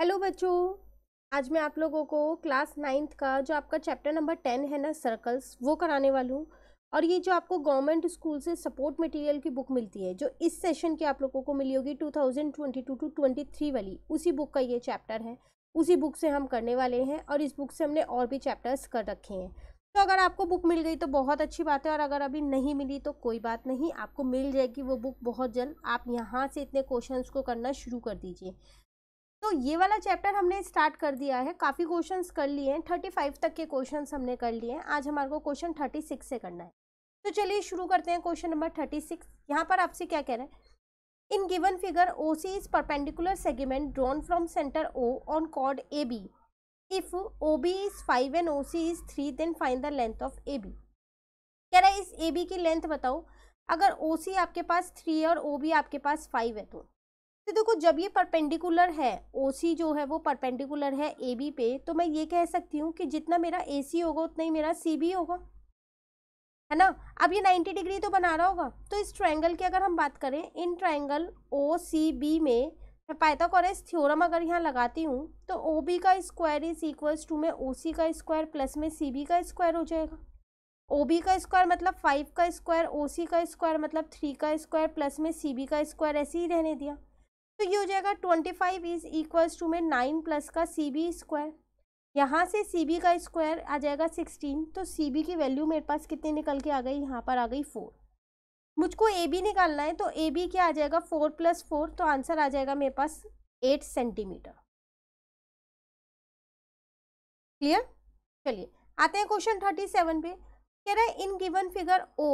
hello बच्चों आज मैं आप लोगों को क्लास नाइन्थ का जो आपका चैप्टर नंबर टेन है ना सर्कल्स वो कराने वाली हूँ और ये जो आपको गवर्नमेंट स्कूल से सपोर्ट मटेरियल की बुक मिलती है जो इस सेशन की आप लोगों को मिली होगी two thousand twenty two two twenty three वाली उसी बुक का ये चैप्टर है उसी बुक से हम करने वाले हैं और इस बुक से हमने और भी चैप्टर्स कर रखे हैं तो अगर आपको बुक मिल गई तो बहुत अच्छी बात है और अगर अभी नहीं मिली तो कोई बात नहीं आपको मिल जाएगी वो बुक बहुत जल्द आप यहाँ से इतने क्वेश्चंस को करना शुरू कर दीजिए तो ये वाला चैप्टर हमने स्टार्ट कर दिया है काफ़ी क्वेश्चंस कर लिए हैं थर्टी फाइव तक के क्वेश्चंस हमने कर लिए हैं आज हमारे को क्वेश्चन थर्टी सिक्स से करना है तो चलिए शुरू करते हैं क्वेश्चन नंबर थर्टी सिक्स यहाँ पर आपसे क्या कह रहे हैं in given figure O C is perpendicular segment drawn from centre O on chord A B if O B is five and O C is three then find the length of A B कह रहा है इस A B की length बताओ अगर ओ सी आपके पास three और O B आपके पास फाइव है तो तो देखो जब ये परपेंडिकुलर है सी जो है वो परपेंडिकुलर है ए बी पे तो मैं ये कह सकती हूँ कि जितना मेरा ए सी होगा उतना ही मेरा सी बी होगा है ना अब ये नाइन्टी डिग्री तो बना रहा होगा तो इस ट्राइंगल की अगर हम बात करें in triangle O C B में मैं पाइथागोरस थ्योरम अगर यहाँ लगाती हूँ तो ओ बी का स्क्वायर इज इक्वल्स टू में ओ सी का स्क्वायर प्लस में सी बी का स्क्वायर हो जाएगा ओ बी का स्क्वायर मतलब फाइव का स्क्वायर ओ सी का स्क्वायर मतलब थ्री का स्क्वायर प्लस में सी बी का स्क्वायर ऐसे ही रहने दिया तो ये हो जाएगा twenty five is equals to में नाइन प्लस का सी बी स्क्वायर यहाँ से सी बी का स्क्वायर आ जाएगा सिक्सटीन तो सी बी की वैल्यू मेरे पास कितनी निकल के आ गई यहाँ पर आ गई फोर मुझको ए बी निकालना है तो ए बी क्या आ जाएगा फोर प्लस फोर तो आंसर आ जाएगा मेरे पास एट सेंटीमीटर क्लियर चलिए आते हैं क्वेश्चन थर्टी सेवन पे कह रहे हैं in given figure O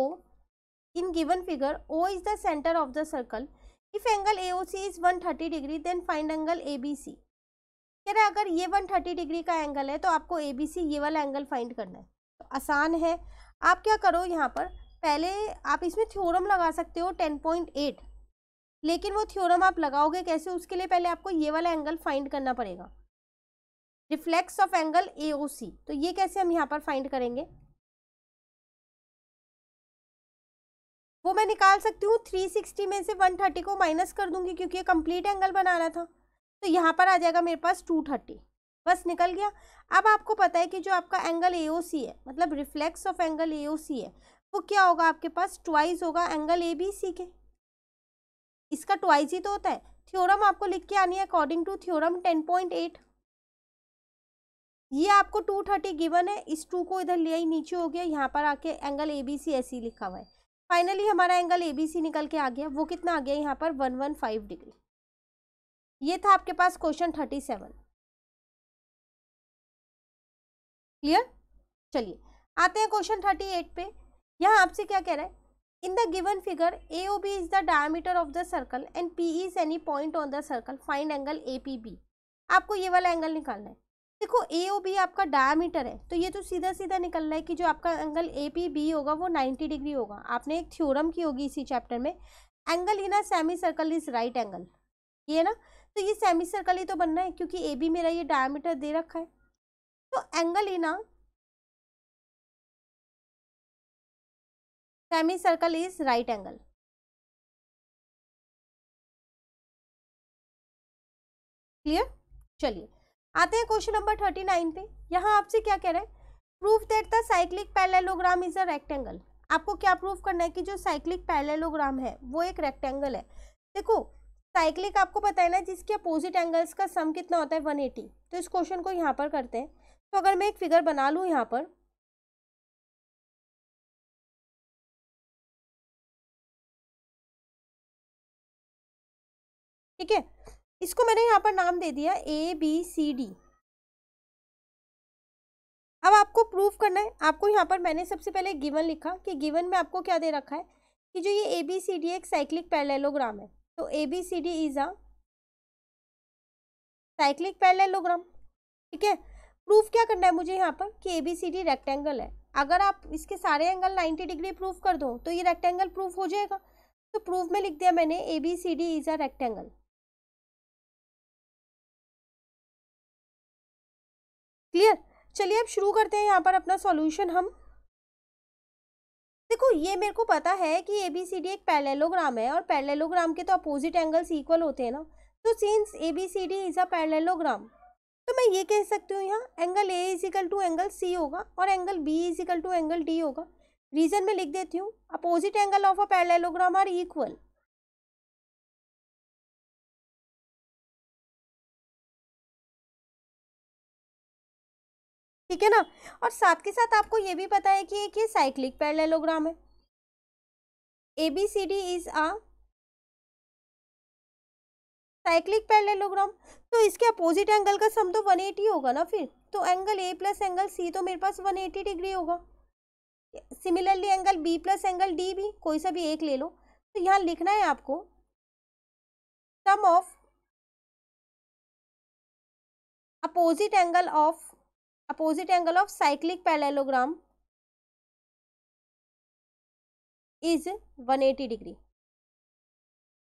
in given figure O is the centre of the circle if angle A O C is one thirty degree then find angle A B C कह रहे अगर ये one thirty degree का angle है तो आपको ए B सी ये वाला एंगल फाइंड करना है तो आसान है आप क्या करो यहाँ पर पहले आप इसमें थ्योरम लगा सकते हो टेन पॉइंट एट लेकिन वो थ्योरम आप लगाओगे कैसे उसके लिए पहले आपको ये वाला एंगल फाइंड करना पड़ेगा reflex of angle A O C तो ये कैसे हम यहाँ पर फाइंड करेंगे वो मैं निकाल सकती हूँ 360 में से 130 को माइनस कर दूंगी क्योंकि ये कंप्लीट एंगल बनाना था तो यहाँ पर आ जाएगा मेरे पास 230 बस निकल गया अब आपको पता है कि जो आपका एंगल ए है मतलब रिफ्लेक्स ऑफ एंगल ए है वो क्या होगा आपके पास ट्वाइस होगा एंगल ए बी सी के इसका ट्वाइस ही तो होता है थ्योरम आपको लिख के आनी है according to theorem ten point eight ये आपको टू थर्टी गिवन है इस टू को इधर लिया ही नीचे हो गया यहाँ पर आके एंगल ए बी सी ऐसे ही लिखा हुआ है फाइनली हमारा एंगल ए बी सी निकल के आ गया वो कितना आ गया यहाँ पर वन वन फाइव डिग्री ये था आपके पास क्वेश्चन थर्टी सेवन क्लियर चलिए आते हैं क्वेश्चन थर्टी एट पे यहाँ आपसे क्या कह रहा है in the given figure A O B is the diameter of the circle and P is any point on the circle find angle A P B आपको ये वाला एंगल निकालना है देखो ए ओ बी आपका डायमीटर है तो ये तो सीधा सीधा निकल रहा है कि जो आपका एंगल ए पी बी होगा वो नाइन्टी डिग्री होगा आपने एक थ्योरम की होगी इसी चैप्टर में angle in a semi circle is right angle ये ना तो ये सेमी सर्कल ही तो बनना है क्योंकि ए बी मेरा ये डायमीटर दे रखा है तो angle in a semi circle is right angle clear चलिए आते हैं क्वेश्चन नंबर थर्टी नाइन पे यहाँ आपसे क्या कह रहे हैं proof that the cyclic parallelogram is a rectangle आपको क्या प्रूफ करना है कि जो साइक्लिक पैलेलोग्राम है वो एक रेक्टेंगल है देखो साइक्लिक आपको पता है ना जिसके अपोजिट एंगल्स का सम कितना होता है वन एटी तो इस क्वेश्चन को यहाँ पर करते हैं तो अगर मैं एक फिगर बना लूँ यहाँ पर ठीक है इसको मैंने यहाँ पर नाम दे दिया ए बी सी डी अब आपको प्रूफ करना है आपको यहाँ पर मैंने सबसे पहले गिवन लिखा कि गिवन में आपको क्या दे रखा है कि जो ये ए बी सी डी एक साइक्लिक पैरेलोग्राम है तो A B C D is a cyclic parallelogram ठीक है प्रूफ क्या करना है मुझे यहाँ पर कि A B C D rectangle है अगर आप इसके सारे एंगल नाइन्टी डिग्री प्रूफ कर दो तो ये रेक्टेंगल प्रूफ हो जाएगा तो प्रूफ में लिख दिया मैंने A B C D is a rectangle clear चलिए अब शुरू करते हैं यहाँ पर अपना सॉल्यूशन हम देखो ये मेरे को पता है कि ए बी सी डी एक पैरेलोग्राम है और पैरेलोग्राम के तो अपोजिट एंगल्स इक्वल होते हैं ना तो since A B C D is a parallelogram तो मैं ये कह सकती हूँ यहाँ angle A is equal to angle C होगा और angle B is equal to angle D होगा रीज़न में लिख देती हूँ opposite angle of a parallelogram are equal ठीक है ना और साथ के साथ आपको ये भी पता है कि एक ये साइक्लिक पैरेललोग्राम है A B C D is a cyclic parallelogram तो इसके अपोजिट एंगल का सम तो 180 होगा ना फिर तो angle A plus angle C तो मेरे पास 180 डिग्री होगा similarly angle B plus angle D भी कोई सा भी एक ले लो तो यहाँ लिखना है आपको sum of opposite angle of opposite angle of cyclic parallelogram is 180 degree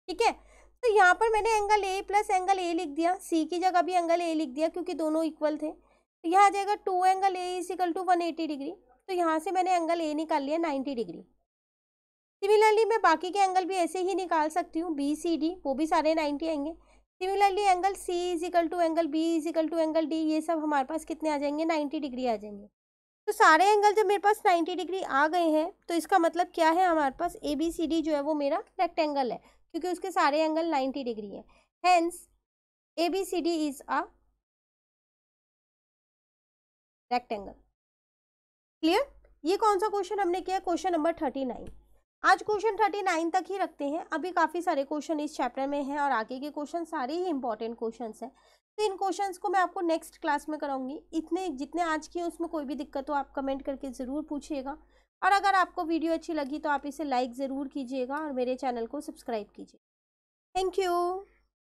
ठीक है तो यहाँ पर मैंने angle A plus angle A लिख दिया सी की जगह भी एंगल ए लिख दिया क्योंकि दोनों इक्वल थे तो यहाँ आ जाएगा two angle A is equal to one eighty degree तो यहाँ से मैंने एंगल ए निकाल लिया नाइन्टी डिग्री सिमिलरली मैं बाकी के एंगल भी ऐसे ही निकाल सकती हूँ बी सी डी वो भी सारे नाइन्टी आएंगे similarly angle C is equal to angle B is equal to angle D ये सब हमारे पास कितने आ जाएंगे नाइन्टी डिग्री आ जाएंगे तो सारे एंगल जब मेरे पास नाइन्टी डिग्री आ गए हैं तो इसका मतलब क्या है हमारे पास ए बी सी डी जो है वो मेरा रेक्टेंगल है क्योंकि उसके सारे एंगल नाइन्टी डिग्री है hence A B C D is a rectangle clear ये कौन सा क्वेश्चन हमने किया क्वेश्चन नंबर थर्टी नाइन आज क्वेश्चन थर्टी नाइन तक ही रखते हैं अभी काफ़ी सारे क्वेश्चन इस चैप्टर में हैं और आगे के क्वेश्चन सारे ही इंपॉर्टेंट क्वेश्चन हैं तो इन क्वेश्चंस को मैं आपको नेक्स्ट क्लास में कराऊंगी इतने जितने आज हैं उसमें कोई भी दिक्कत हो आप कमेंट करके ज़रूर पूछिएगा और अगर आपको वीडियो अच्छी लगी तो आप इसे लाइक ज़रूर कीजिएगा और मेरे चैनल को सब्सक्राइब कीजिए थैंक यू